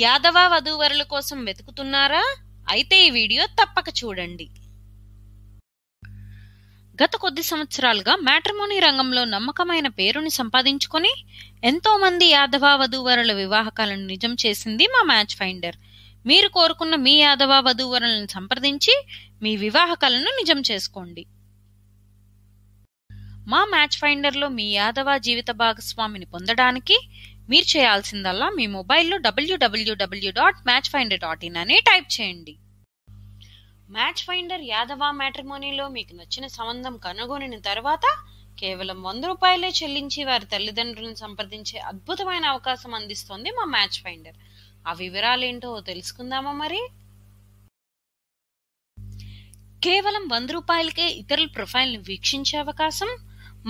యాదవ వధూవరుల కోసం వెతుకుతున్నారా అయితే ఈ వీడియో తప్పక చూడండి గత కొద్ది సంవత్సరాలుగా మ్యాట్రిమోనీ రంగంలో నమ్మకమైన పేరుని సంపాదించుకొని ఎంతో మంది యాదవ వధూవరుల వివాహకాలను నిజం చేసింది మా మ్యాచ్ ఫైండర్ మీరు కోరుకున్న మీ యాదవ వధూవరులను సంప్రదించి మీ వివాహకాలను నిజం చేసుకోండి మా మ్యాచ్ ఫైండర్లో మీ యాదవ జీవిత భాగస్వామిని పొందడానికి మీరు చేయాల్సిందల్లా మీ మొబైల్లో W W W dot match finder dot in అని టైప్ చేయండి మ్యాచ్ ఫైండర్ యాదవ మ్యాట్రిమోనీలో మీకు నచ్చిన సంబంధం కనుగొనిన తర్వాత కేవలం వంద రూపాయలే చెల్లించి వారి తల్లిదండ్రులను సంప్రదించే అద్భుతమైన అవకాశం అందిస్తోంది మా మ్యాచ్ ఫైండర్ ఆ వివరాలు ఏంటో తెలుసుకుందామా మరి కేవలం వంద రూపాయలకే ఇతరుల ప్రొఫైల్ని వీక్షించే అవకాశం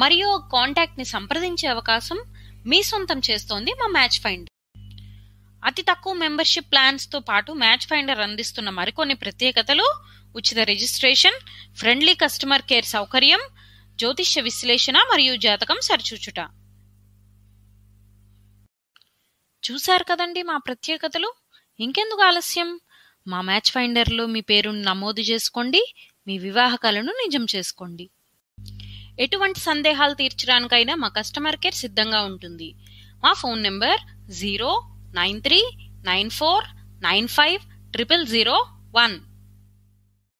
మరియు కాంటాక్ట్ని సంప్రదించే అవకాశం మీ సొంతం చేస్తోంది మా మ్యాచ్ ఫైండర్ అతి తక్కువ మెంబర్షిప్ ప్లాన్స్తో పాటు మ్యాచ్ ఫైండర్ అందిస్తున్న మరికొన్ని ప్రత్యేకతలు ఉచిత రిజిస్ట్రేషన్ ఫ్రెండ్లీ కస్టమర్ కేర్ సౌకర్యం జ్యోతిష్య విశ్లేషణ మరియు జాతకం సరిచూచుట చూశారు కదండి మా ప్రత్యేకతలు ఇంకెందుకు ఆలస్యం మా మ్యాచ్ ఫైండర్లో మీ పేరును నమోదు చేసుకోండి మీ వివాహకాలను నిజం చేసుకోండి ఎటువంటి సందేహాలు తీర్చడానికైనా మా కస్టమర్ కేర్ సిద్ధంగా ఉంటుంది మా phone number zero nine three nine four nine five triple zero one